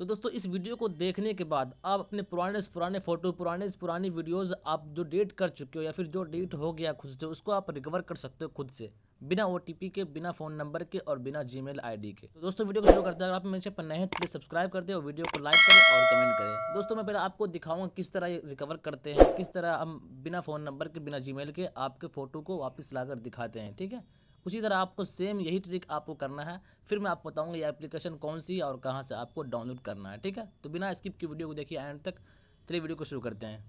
तो दोस्तों इस वीडियो को देखने के बाद आप अपने पुराने से पुराने फ़ोटो पुराने से पुरानी वीडियोज़ आप जो डेट कर चुके हो या फिर जो डेट हो गया खुद से उसको आप रिकवर कर सकते हो खुद से बिना ओ के बिना फ़ोन नंबर के और बिना जी मेल के तो दोस्तों वीडियो को शुरू करते हैं अगर आप मेरे चैनल पर नए हैं तो प्लीज़ सब्सक्राइब कर दे और वीडियो को लाइक करें और कमेंट करें दोस्तों मैं पहले आपको दिखाऊंगा किस तरह ये रिकवर करते हैं किस तरह हम बिना फ़ोन नंबर के बिना जी के आपके फ़ोटो को वापस लाकर दिखाते हैं ठीक है उसी तरह आपको सेम यही ट्रिक आपको करना है फिर मैं आपको बताऊँगा ये एप्लीकेशन कौन सी और कहाँ से आपको डाउनलोड करना है ठीक है तो बिना स्किप की वीडियो को देखिए एंड तक चलिए वीडियो को शुरू करते हैं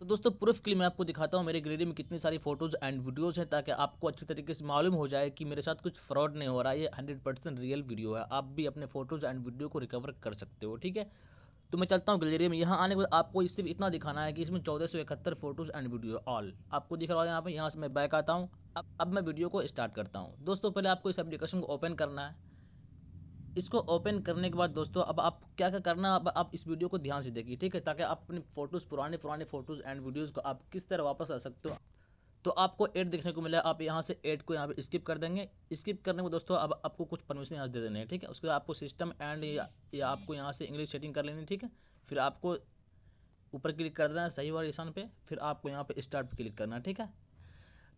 तो दोस्तों प्रूफ के लिए मैं आपको दिखाता हूँ मेरे गैलरी में कितनी सारी फोटोज़ एंड वीडियोज़ हैं ताकि आपको अच्छे तरीके से मालूम हो जाए कि मेरे साथ कुछ फ्रॉड नहीं हो रहा ये हंड्रेड परसेंट रियल वीडियो है आप भी अपने फोटोज़ एंड वीडियो को रिकवर कर सकते हो ठीक है तो मैं चलता हूँ गैलरी में यहाँ आने के बाद आपको सिर्फ इतना दिखाना है कि इसमें चौदह सौ इकहत्तर फोटोज़ एंड वीडियो ऑल आपको दिख रहा है यहाँ पर यहाँ से मैं बैक आता हूँ अब अब मैं वीडियो को स्टार्ट करता हूँ दोस्तों पहले आपको इस एप्लीकेशन को ओपन करना है इसको ओपन करने के बाद दोस्तों अब आप क्या क्या करना अब आप इस वीडियो को ध्यान से देखिए ठीक है ताकि आप अपने फ़ोटोज़ पुराने पुराने फ़ोटोज़ एंड वीडियोज़ को आप किस तरह वापस आ सकते हो तो आपको एट देखने को मिला आप यहाँ से एट को यहाँ पे स्किप कर देंगे स्किप करने को दोस्तों अब आपको कुछ परमिशन यहाँ से दे देने हैं ठीक है उसके बाद आपको सिस्टम एंड या, या आपको यहाँ से इंग्लिश सेटिंग कर लेनी है ठीक है फिर आपको ऊपर क्लिक कर देना है सही वाले निशान पे फिर आपको यहाँ पे स्टार्ट पर क्लिक करना है ठीक है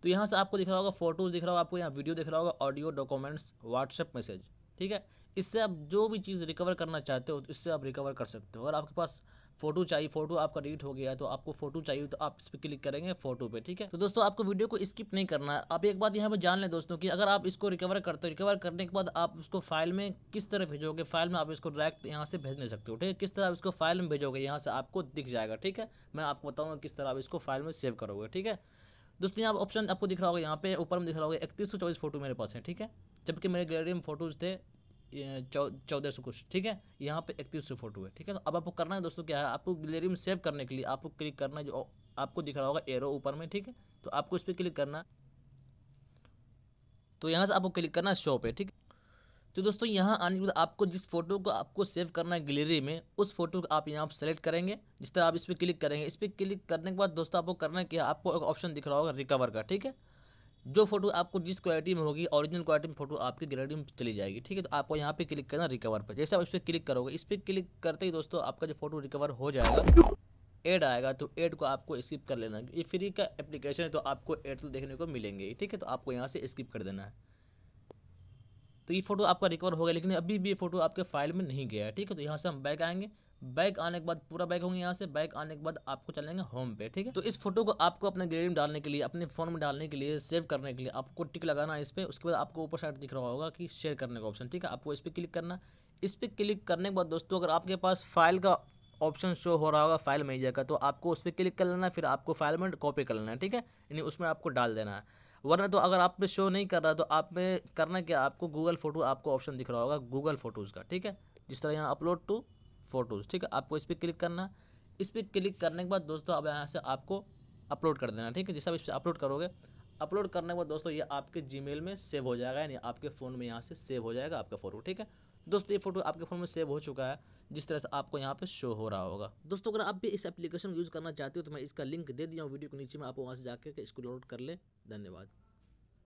तो यहाँ से आपको दिख रहा होगा फोटोज़ दिख रहा होगा आपको यहाँ वीडियो दिख रहा होगा ऑडियो डॉक्यूमेंट्स व्हाट्सएप मैसेज ठीक है इससे आप जो भी चीज़ रिकवर करना चाहते हो तो इससे आप रिकवर कर सकते हो और आपके पास फोटो चाहिए फोटो आपका रीड हो गया तो आपको फोटो चाहिए तो आप इस पर क्लिक करेंगे फोटो पे ठीक है तो दोस्तों आपको वीडियो को स्किप नहीं करना है आप एक बात यहाँ पर जान लें दोस्तों कि अगर आप इसको रिकवर करते हो रिकवर करने के बाद आप उसको फाइल में किस तरह भेजोगे फाइल में आप इसको डायरेक्ट यहाँ से भेज नहीं सकते हो ठीक है किस तरह आप इसको फाइल में भेजोगे यहाँ से आपको दिख जाएगा ठीक है मैं आपको बताऊँगा किस तरह आप इसको फाइल में सेव करोगे ठीक है दोस्तों यहाँ ऑप्शन आपको दिख रहा होगा यहाँ पे ऊपर में दिख रहा होगा इकतीस सौ चौबीस फोटो मेरे पास है ठीक है जबकि मेरे गैलरी में फोटोज़ थे चौदह सौ कुछ ठीक है यहाँ पे इकतीस सौ फोटो है ठीक है तो अब आपको करना है दोस्तों क्या है आपको गैलरी में सेव करने के लिए आपको क्लिक करना है जो आपको दिख रहा होगा एरो ऊपर में ठीक है तो आपको इस पर क्लिक करना तो यहाँ से आपको क्लिक करना है शो पे ठीक तो दोस्तों यहाँ आने के बाद आपको जिस फोटो को आपको सेव करना है गैलरी में उस फोटो को आप यहाँ पर सेलेक्ट करेंगे जिस तरह आप इस पर क्लिक करेंगे इस पर क्लिक करने के बाद दोस्तों आपको करना है कि आपको एक ऑप्शन दिख रहा होगा रिकवर का ठीक है जो फोटो आपको जिस क्वालिटी में होगी ओरिजिनल क्वालिटी में फोटो आपकी गैलरी में चली जाएगी ठीक है तो आपको यहाँ पे क्लिक करना रिकवर पर जैसे आप इस पर क्लिक करोगे इस पर क्लिक करते ही दोस्तों आपका जो फोटो रिकवर हो जाएगा एड आएगा तो एड को आपको स्किप कर लेना ये फ्री का एप्लीकेशन है तो आपको एड तो देखने को मिलेंगे ठीक है तो आपको यहाँ से स्किप कर देना है तो ये फ़ोटो आपका रिकवर हो गया लेकिन अभी भी ये फ़ोटो आपके फाइल में नहीं गया है ठीक है तो यहाँ से हम बैक आएंगे बैक आने के बाद पूरा बैक होंगे यहाँ से बैक आने के बाद आपको चलेंगे होम पे ठीक है तो इस फोटो को आपको अपने गैलरी में डालने के लिए अपने फोन में डालने के लिए सेव करने के लिए आपको टिक लगाना है इस पर उसके बाद आपको ऊपर साइड दिख रहा होगा कि शेयर करने का ऑप्शन ठीक है आपको इस पर क्लिक करना इस पर क्लिक करने के बाद दोस्तों अगर आपके पास फाइल का ऑप्शन शो हो रहा होगा फाइल में ही जाएगा तो आपको उस पर क्लिक कर लेना फिर आपको फाइल में कॉपी कर लेना है ठीक है यानी उसमें आपको डाल देना है वरना तो अगर आप पे शो नहीं कर रहा तो आप में करना क्या आपको गूगल फ़ोटो आपको ऑप्शन दिख रहा होगा गूगल फ़ोटोज़ का ठीक है जिस तरह यहाँ अपलोड टू फ़ोटोज़ ठीक है आपको इस पर क्लिक करना है इस पर क्लिक करने के बाद दोस्तों अब यहाँ से आपको अपलोड कर देना ठीक है जैसे आप इस पर अपलोड करोगे अपलोड करने के बाद दोस्तों ये आपके जी में सेव हो जाएगा यानी आपके फ़ोन में यहाँ से सेव हो जाएगा आपका फ़ोटो ठीक है दोस्तों ये फोटो आपके फ़ोन में सेव हो चुका है जिस तरह से आपको यहाँ पे शो हो रहा होगा दोस्तों अगर आप भी इस एप्लीकेशन को यूज़ करना चाहते हो तो मैं इसका लिंक दे दिया हूँ वीडियो के नीचे में आप वहाँ से जाकर इसको डाउनलोड कर लें धन्यवाद